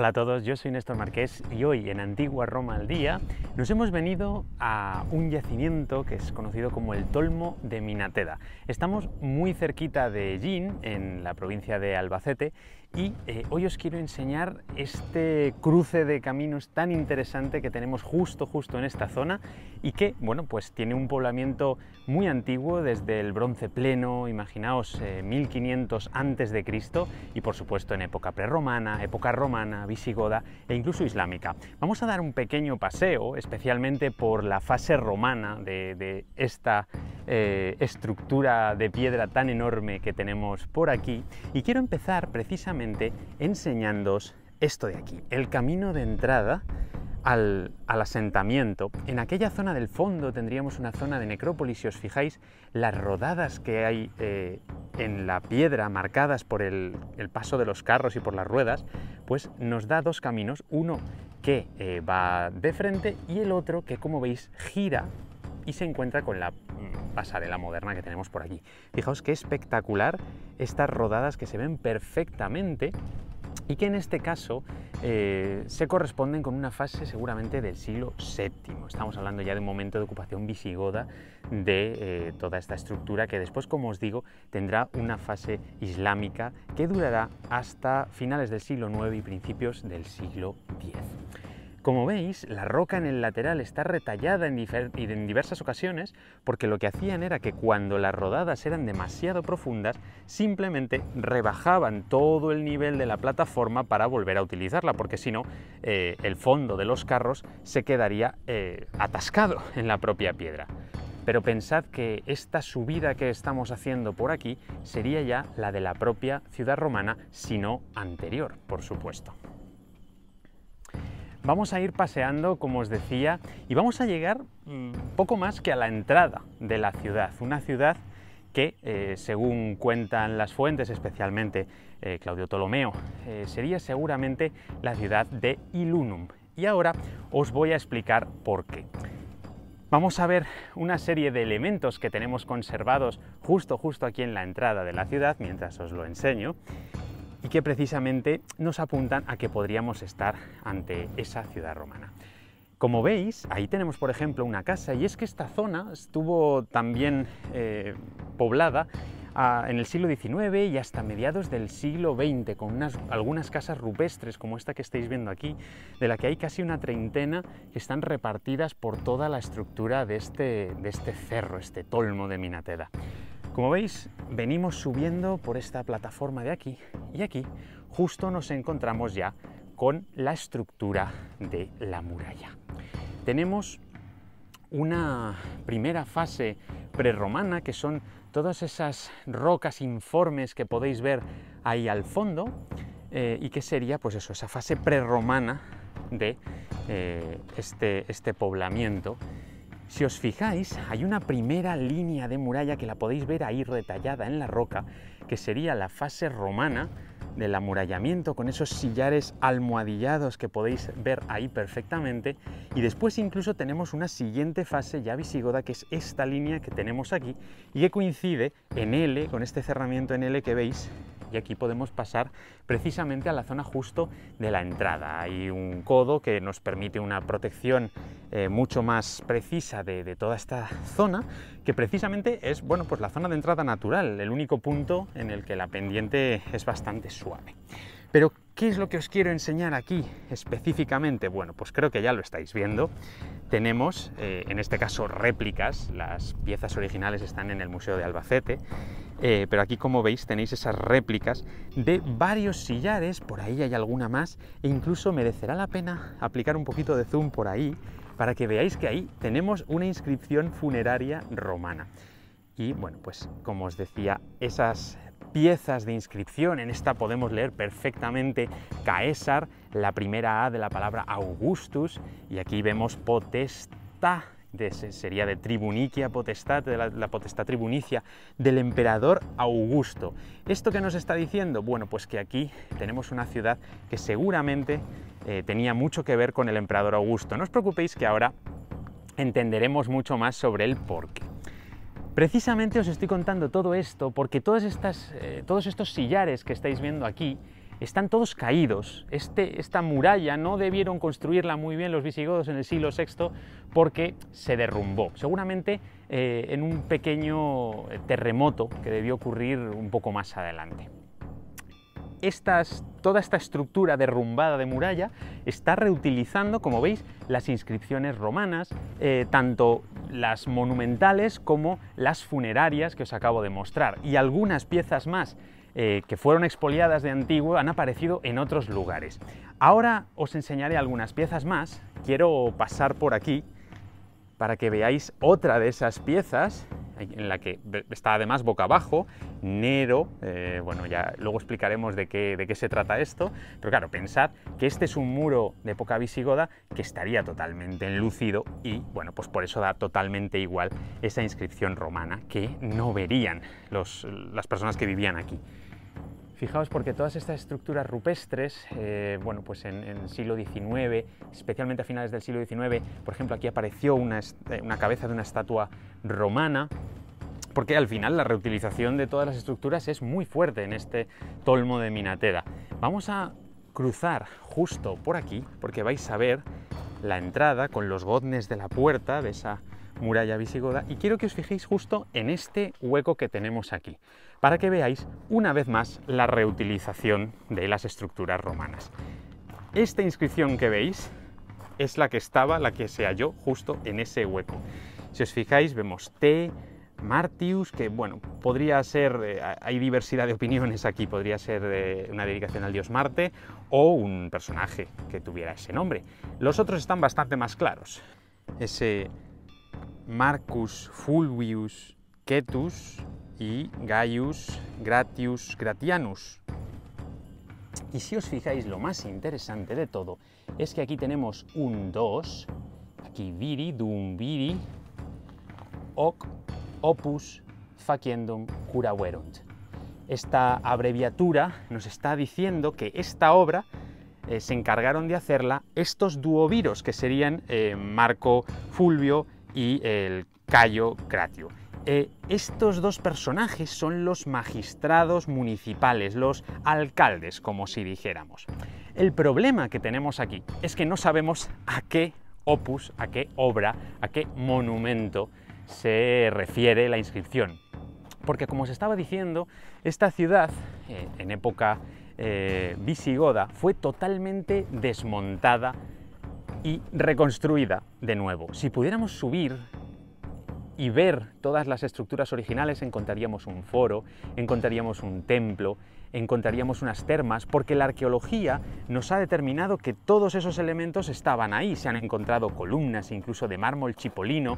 Hola a todos, yo soy Néstor Marqués y hoy en Antigua Roma al Día nos hemos venido a un yacimiento que es conocido como el Tolmo de Minateda. Estamos muy cerquita de Gin, en la provincia de Albacete, y eh, hoy os quiero enseñar este cruce de caminos tan interesante que tenemos justo, justo en esta zona y que, bueno, pues tiene un poblamiento muy antiguo desde el bronce pleno, imaginaos, 1500 eh, antes de Cristo y por supuesto en época prerromana, época romana, visigoda e incluso islámica. Vamos a dar un pequeño paseo, especialmente por la fase romana de, esta eh, estructura de piedra tan enorme que tenemos por aquí y quiero empezar precisamente enseñándoos esto de aquí, el camino de entrada al, asentamiento. En aquella zona del fondo tendríamos una zona de necrópolis, si os fijáis, las rodadas que hay eh, en la piedra marcadas por el, paso de los carros y por las ruedas, pues nos da dos caminos, uno que eh, va de frente y el otro que como veis gira y se encuentra con la pasarela moderna que tenemos por aquí. Fijaos qué espectacular estas rodadas que se ven perfectamente y que en este caso eh, se corresponden con una fase seguramente del siglo VII. Estamos hablando ya de un momento de ocupación visigoda de eh, toda esta estructura que después, como os digo, tendrá una fase islámica que durará hasta finales del siglo IX y principios del siglo X. Como veis, la roca en el lateral está retallada en, en, diversas ocasiones porque lo que hacían era que cuando las rodadas eran demasiado profundas, simplemente rebajaban todo el nivel de la plataforma para volver a utilizarla, porque si no, eh, el fondo de los carros se quedaría eh, atascado en la propia piedra. Pero pensad que esta subida que estamos haciendo por aquí sería ya la de la propia ciudad romana, si no anterior, por supuesto. Vamos a ir paseando, como os decía, y vamos a llegar mm, poco más que a la entrada de la ciudad, una ciudad que, eh, según cuentan las fuentes, especialmente eh, Claudio Ptolomeo, eh, sería seguramente la ciudad de Ilunum. Y ahora os voy a explicar por qué. Vamos a ver una serie de elementos que tenemos conservados justo justo aquí en la entrada de la ciudad, mientras os lo enseño, y que precisamente nos apuntan a que podríamos estar ante esa ciudad romana. Como veis, ahí tenemos por ejemplo una casa y es que esta zona estuvo también eh, poblada ah, en el siglo XIX y hasta mediados del siglo XX, con unas, algunas casas rupestres como esta que estáis viendo aquí, de la que hay casi una treintena que están repartidas por toda la estructura de este, de este cerro, este tolmo de Minateda. Como veis, venimos subiendo por esta plataforma de aquí y aquí justo nos encontramos ya con la estructura de la muralla. Tenemos una primera fase prerromana que son todas esas rocas informes que podéis ver ahí al fondo eh, y que sería pues eso, esa fase prerromana de eh, este, este poblamiento si os fijáis, hay una primera línea de muralla que la podéis ver ahí retallada en la roca, que sería la fase romana del amurallamiento con esos sillares almohadillados que podéis ver ahí perfectamente y después incluso tenemos una siguiente fase ya visigoda que es esta línea que tenemos aquí y que coincide en L con este cerramiento en L que veis y aquí podemos pasar precisamente a la zona justo de la entrada. Hay un codo que nos permite una protección eh, mucho más precisa de, toda esta zona, que precisamente es bueno, pues la zona de entrada natural, el único punto en el que la pendiente es bastante suave. Pero, ¿qué es lo que os quiero enseñar aquí específicamente? Bueno, pues creo que ya lo estáis viendo. Tenemos, eh, en este caso, réplicas. Las piezas originales están en el Museo de Albacete. Eh, pero aquí como veis tenéis esas réplicas de varios sillares, por ahí hay alguna más, e incluso merecerá la pena aplicar un poquito de zoom por ahí para que veáis que ahí tenemos una inscripción funeraria romana. Y bueno, pues como os decía, esas piezas de inscripción, en esta podemos leer perfectamente Caesar, la primera A de la palabra Augustus, y aquí vemos potesta sería de tribunicia potestad, de la, potestad tribunicia del emperador Augusto. ¿Esto qué nos está diciendo? Bueno, pues que aquí tenemos una ciudad que seguramente eh, tenía mucho que ver con el emperador Augusto. No os preocupéis que ahora entenderemos mucho más sobre el porqué. Precisamente os estoy contando todo esto porque eh, todos estos sillares que estáis viendo aquí están todos caídos. Este, esta muralla no debieron construirla muy bien los visigodos en el siglo VI porque se derrumbó, seguramente eh, en un pequeño eh, terremoto que debió ocurrir un poco más adelante. toda esta estructura derrumbada de muralla está reutilizando, como veis, las inscripciones romanas, eh, tanto las monumentales como las funerarias que os acabo de mostrar, y algunas piezas más eh, que fueron expoliadas de antiguo han aparecido en otros lugares. Ahora os enseñaré algunas piezas más. Quiero pasar por aquí para que veáis otra de esas piezas en la que está además boca abajo, Nero, eh, bueno, ya luego explicaremos de qué, de qué se trata esto, pero claro, pensad que este es un muro de época visigoda que estaría totalmente enlucido y, bueno, pues por eso da totalmente igual esa inscripción romana que no verían las personas que vivían aquí. Fijaos porque todas estas estructuras rupestres, eh, bueno, pues en, el siglo XIX, especialmente a finales del siglo XIX, por ejemplo, aquí apareció eh, una, cabeza de una estatua romana, porque al final la reutilización de todas las estructuras es muy fuerte en este tolmo de Minatera. Vamos a cruzar justo por aquí, porque vais a ver la entrada con los goznes de la puerta, de esa muralla visigoda y quiero que os fijéis justo en este hueco que tenemos aquí, para que veáis una vez más la reutilización de las estructuras romanas. Esta inscripción que veis es la que estaba, la que se halló justo en ese hueco. Si os fijáis vemos T, Martius, que bueno, podría ser, eh, hay diversidad de opiniones aquí, podría ser eh, una dedicación al dios Marte o un personaje que tuviera ese nombre. Los otros están bastante más claros. Ese Marcus Fulvius Quetus y Gaius Gratius Gratianus. Y si os fijáis, lo más interesante de todo es que aquí tenemos un 2, aquí viri, dum viri, hoc, opus, faciendum, cura Esta abreviatura nos está diciendo que esta obra eh, se encargaron de hacerla estos duoviros, que serían eh, Marco Fulvio y el Cayo Cratio. Eh, estos dos personajes son los magistrados municipales, los alcaldes, como si dijéramos. El problema que tenemos aquí es que no sabemos a qué opus, a qué obra, a qué monumento se refiere la inscripción. Porque como os estaba diciendo, esta ciudad, eh, en época eh, visigoda, fue totalmente desmontada y reconstruida de nuevo. Si pudiéramos subir y ver todas las estructuras originales encontraríamos un foro, encontraríamos un templo, encontraríamos unas termas, porque la arqueología nos ha determinado que todos esos elementos estaban ahí. Se han encontrado columnas incluso de mármol chipolino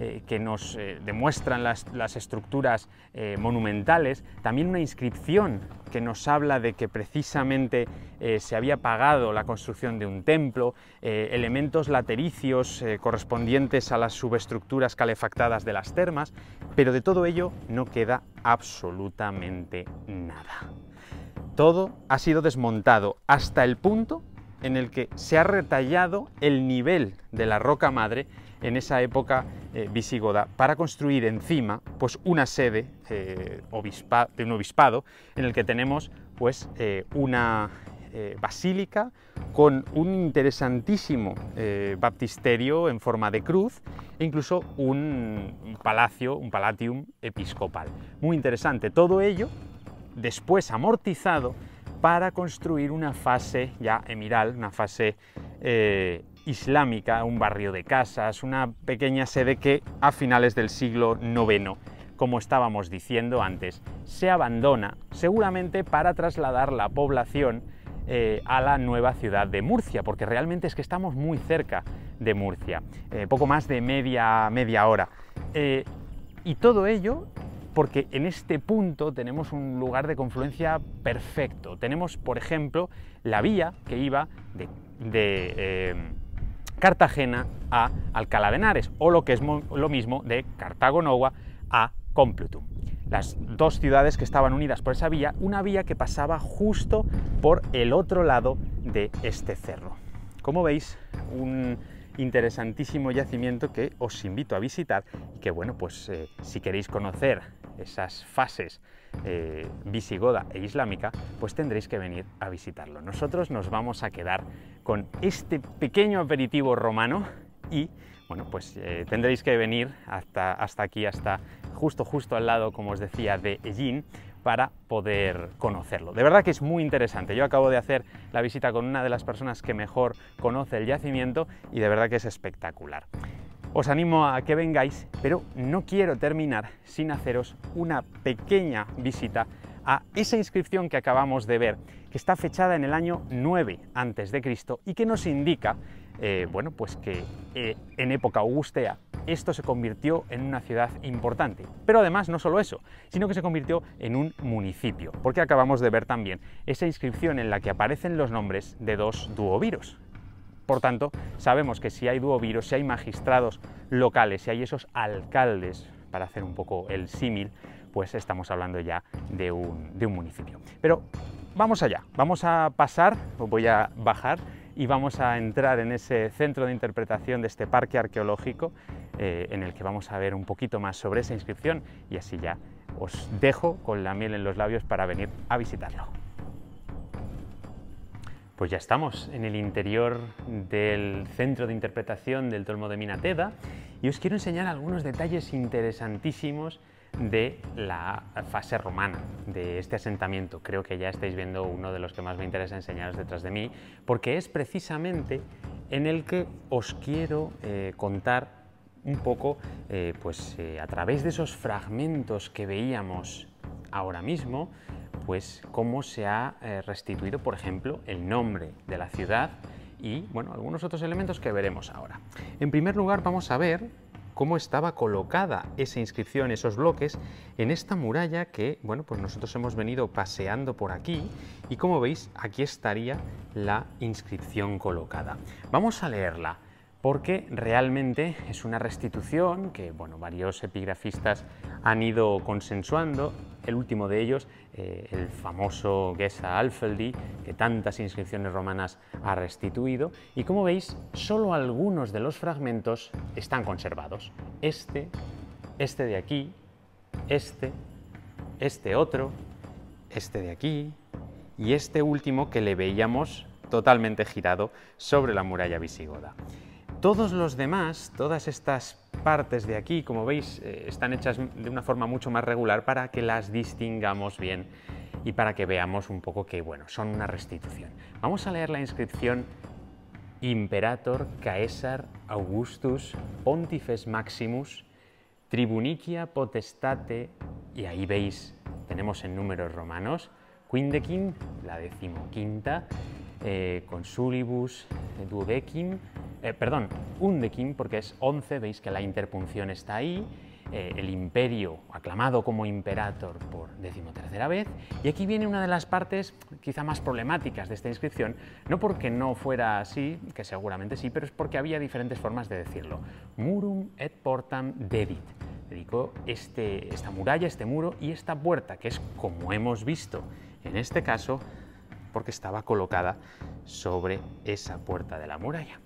eh, que nos eh, demuestran las, estructuras eh, monumentales, también una inscripción que nos habla de que precisamente se había pagado la construcción de un templo, elementos latericios correspondientes a las subestructuras calefactadas de las termas, pero de todo ello no queda absolutamente nada. Todo ha sido desmontado hasta el punto en el que se ha retallado el nivel de la roca madre en esa época eh, visigoda para construir encima pues, una sede eh, de un obispado en el que tenemos pues, eh, una basílica con un interesantísimo baptisterio en forma de cruz e incluso un palacio, un palatium episcopal. Muy interesante todo ello, después amortizado para construir una fase ya emiral, una fase islámica, un barrio de casas, una pequeña sede que a finales del siglo IX, como estábamos diciendo antes, se abandona, seguramente para trasladar la población eh, a la nueva ciudad de Murcia, porque realmente es que estamos muy cerca de Murcia, eh, poco más de media, media hora. Eh, y todo ello porque en este punto tenemos un lugar de confluencia perfecto. Tenemos, por ejemplo, la vía que iba de, Cartagena a Alcalá de Henares, o lo que es lo mismo de cartago a Complutum. Las dos ciudades que estaban unidas por esa vía, una vía que pasaba justo por el otro lado de este cerro. Como veis, un interesantísimo yacimiento que os invito a visitar y que, bueno, pues eh, si queréis conocer esas fases eh, visigoda e islámica, pues tendréis que venir a visitarlo. Nosotros nos vamos a quedar con este pequeño aperitivo romano y bueno, pues eh, tendréis que venir hasta, hasta aquí, hasta justo, justo al lado, como os decía, de Jin para poder conocerlo. De verdad que es muy interesante. Yo acabo de hacer la visita con una de las personas que mejor conoce el yacimiento y de verdad que es espectacular. Os animo a que vengáis, pero no quiero terminar sin haceros una pequeña visita a esa inscripción que acabamos de ver, que está fechada en el año 9 a.C. y que nos indica eh, bueno, pues que eh, en época augustea esto se convirtió en una ciudad importante. Pero además no solo eso, sino que se convirtió en un municipio, porque acabamos de ver también esa inscripción en la que aparecen los nombres de dos duoviros, por tanto, sabemos que si hay duoviros, si hay magistrados locales, si hay esos alcaldes, para hacer un poco el símil, pues estamos hablando ya de un, municipio. Pero vamos allá, vamos a pasar, voy a bajar y vamos a entrar en ese centro de interpretación de este parque arqueológico eh, en el que vamos a ver un poquito más sobre esa inscripción y así ya os dejo con la miel en los labios para venir a visitarlo. Pues ya estamos en el interior del centro de interpretación del Tolmo de Minateda y os quiero enseñar algunos detalles interesantísimos de la fase romana de este asentamiento. Creo que ya estáis viendo uno de los que más me interesa enseñaros detrás de mí, porque es precisamente en el que os quiero eh, contar un poco, eh, pues eh, a través de esos fragmentos que veíamos ahora mismo, pues cómo se ha eh, restituido, por ejemplo, el nombre de la ciudad y bueno, algunos otros elementos que veremos ahora. En primer lugar, vamos a ver cómo estaba colocada esa inscripción, esos bloques, en esta muralla que, bueno, pues nosotros hemos venido paseando por aquí y como veis, aquí estaría la inscripción colocada. Vamos a leerla porque realmente es una restitución que bueno, varios epigrafistas han ido consensuando, el último de ellos, eh, el famoso Gesa Alfeldi, que tantas inscripciones romanas ha restituido, y como veis, solo algunos de los fragmentos están conservados. Este, este de aquí, este, este otro, este de aquí y este último que le veíamos totalmente girado sobre la muralla visigoda. Todos los demás, todas estas partes de aquí, como veis, eh, están hechas de una forma mucho más regular para que las distingamos bien y para que veamos un poco que, bueno, son una restitución. Vamos a leer la inscripción Imperator Caesar Augustus Pontifes Maximus Tribunicia Potestate, y ahí veis, tenemos en números romanos, Quindecim, la decimoquinta, eh, Consulibus Duodecim, eh, perdón, Undekin, porque es 11, veis que la interpunción está ahí, eh, el imperio aclamado como imperator por decimotercera vez, y aquí viene una de las partes quizá más problemáticas de esta inscripción, no porque no fuera así, que seguramente sí, pero es porque había diferentes formas de decirlo. Murum et portam debit. Dedicó este, esta muralla, este muro y esta puerta, que es como hemos visto en este caso, porque estaba colocada sobre esa puerta de la muralla.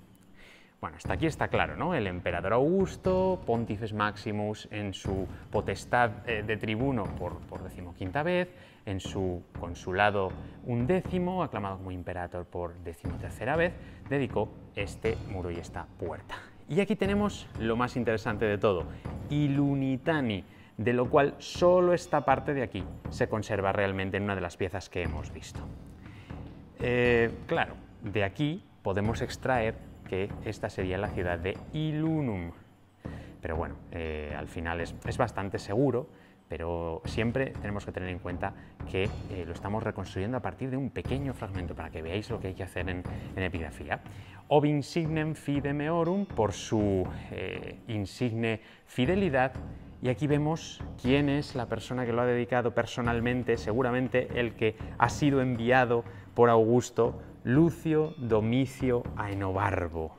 Bueno, hasta aquí está claro, ¿no? El emperador Augusto, Pontifex Maximus en su potestad eh, de tribuno por, por decimoquinta vez, en su consulado undécimo, aclamado como imperator por decimotercera vez, dedicó este muro y esta puerta. Y aquí tenemos lo más interesante de todo, Ilunitani, de lo cual solo esta parte de aquí se conserva realmente en una de las piezas que hemos visto. Eh, claro, de aquí podemos extraer que esta sería la ciudad de Ilunum. Pero bueno, eh, al final es, bastante seguro, pero siempre tenemos que tener en cuenta que eh, lo estamos reconstruyendo a partir de un pequeño fragmento para que veáis lo que hay que hacer en, epigrafía. Ob insignem fidemeorum por su eh, insigne fidelidad y aquí vemos quién es la persona que lo ha dedicado personalmente, seguramente el que ha sido enviado por Augusto Lucio Domicio Aenobarbo,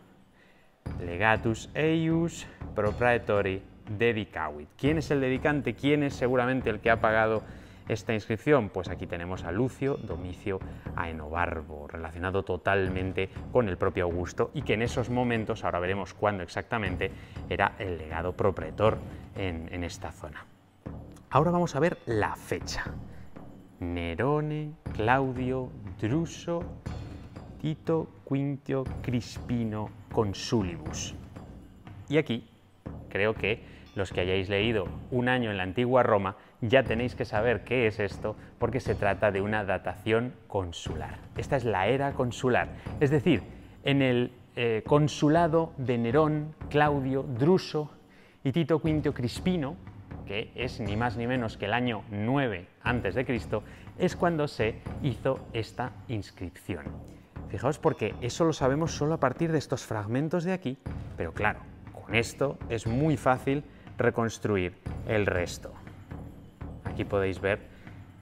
legatus eius proprietori dedicavit. ¿Quién es el dedicante? ¿Quién es seguramente el que ha pagado esta inscripción? Pues aquí tenemos a Lucio Domicio Aenobarbo, relacionado totalmente con el propio Augusto y que en esos momentos, ahora veremos cuándo exactamente, era el legado proprietor en, en esta zona. Ahora vamos a ver la fecha. Nerone, Claudio, Druso, Tito Quintio Crispino Consulibus. Y aquí creo que los que hayáis leído Un año en la antigua Roma ya tenéis que saber qué es esto porque se trata de una datación consular. Esta es la era consular, es decir, en el eh, consulado de Nerón, Claudio, Druso y Tito Quintio Crispino, que es ni más ni menos que el año 9 a.C., es cuando se hizo esta inscripción. Fijaos porque eso lo sabemos solo a partir de estos fragmentos de aquí, pero claro, con esto es muy fácil reconstruir el resto. Aquí podéis ver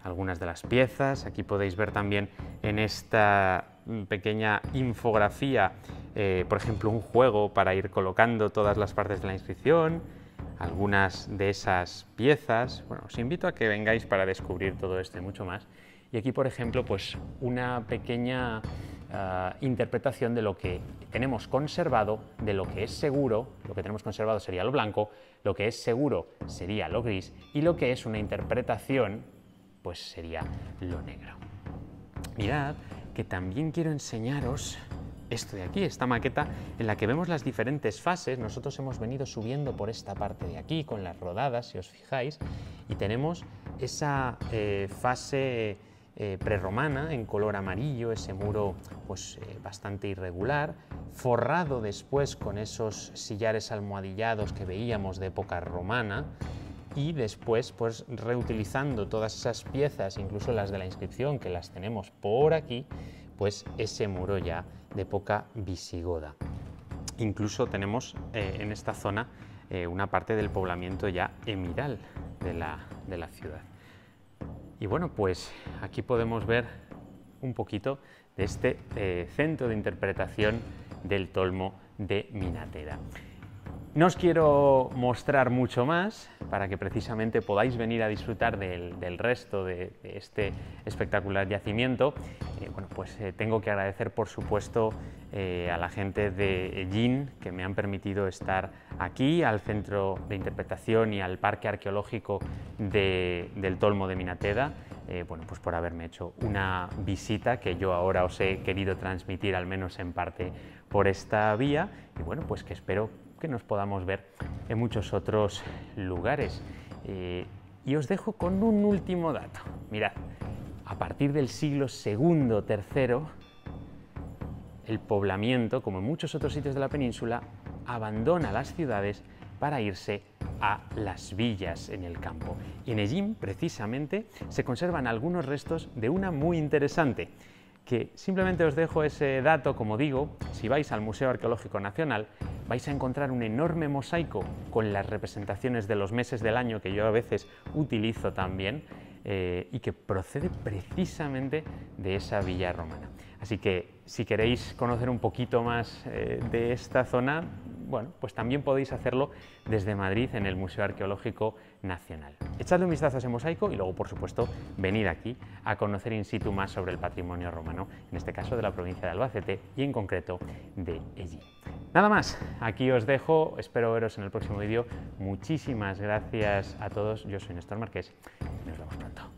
algunas de las piezas, aquí podéis ver también en esta pequeña infografía, eh, por ejemplo, un juego para ir colocando todas las partes de la inscripción, algunas de esas piezas. Bueno, os invito a que vengáis para descubrir todo esto y mucho más. Y aquí, por ejemplo, pues una pequeña eh, interpretación de lo que tenemos conservado, de lo que es seguro, lo que tenemos conservado sería lo blanco, lo que es seguro sería lo gris y lo que es una interpretación pues sería lo negro. Mirad que también quiero enseñaros esto de aquí, esta maqueta en la que vemos las diferentes fases. Nosotros hemos venido subiendo por esta parte de aquí con las rodadas, si os fijáis, y tenemos esa eh, fase eh, prerromana en color amarillo, ese muro pues, eh, bastante irregular, forrado después con esos sillares almohadillados que veíamos de época romana y después pues reutilizando todas esas piezas, incluso las de la inscripción que las tenemos por aquí, pues ese muro ya de época visigoda. Incluso tenemos eh, en esta zona eh, una parte del poblamiento ya emiral de la ciudad. Y bueno, pues aquí podemos ver un poquito de este eh, centro de interpretación del tolmo de Minatera. No os quiero mostrar mucho más para que precisamente podáis venir a disfrutar del, resto de, este espectacular yacimiento. Eh, bueno, pues eh, tengo que agradecer, por supuesto, eh, a la gente de GIN que me han permitido estar aquí, al Centro de Interpretación y al Parque Arqueológico del Tolmo de Minateda, bueno, pues por haberme hecho una visita que yo ahora os he querido transmitir, al menos en parte, por esta vía. Y bueno, pues que espero que nos podamos ver en muchos otros lugares. Eh, y os dejo con un último dato. Mirad, a partir del siglo II, III, el poblamiento, como en muchos otros sitios de la península, abandona las ciudades para irse a las villas en el campo. Y en Ellín, precisamente, se conservan algunos restos de una muy interesante, que simplemente os dejo ese dato, como digo, si vais al Museo Arqueológico Nacional, vais a encontrar un enorme mosaico con las representaciones de los meses del año que yo a veces utilizo también eh, y que procede precisamente de esa villa romana. Así que si queréis conocer un poquito más eh, de esta zona, bueno, pues también podéis hacerlo desde Madrid en el Museo Arqueológico Nacional. Echadle un vistazo a ese mosaico y luego, por supuesto, venid aquí a conocer in situ más sobre el patrimonio romano, en este caso de la provincia de Albacete y en concreto de Ellí. Nada más, aquí os dejo, espero veros en el próximo vídeo. Muchísimas gracias a todos, yo soy Néstor Márquez y nos vemos pronto.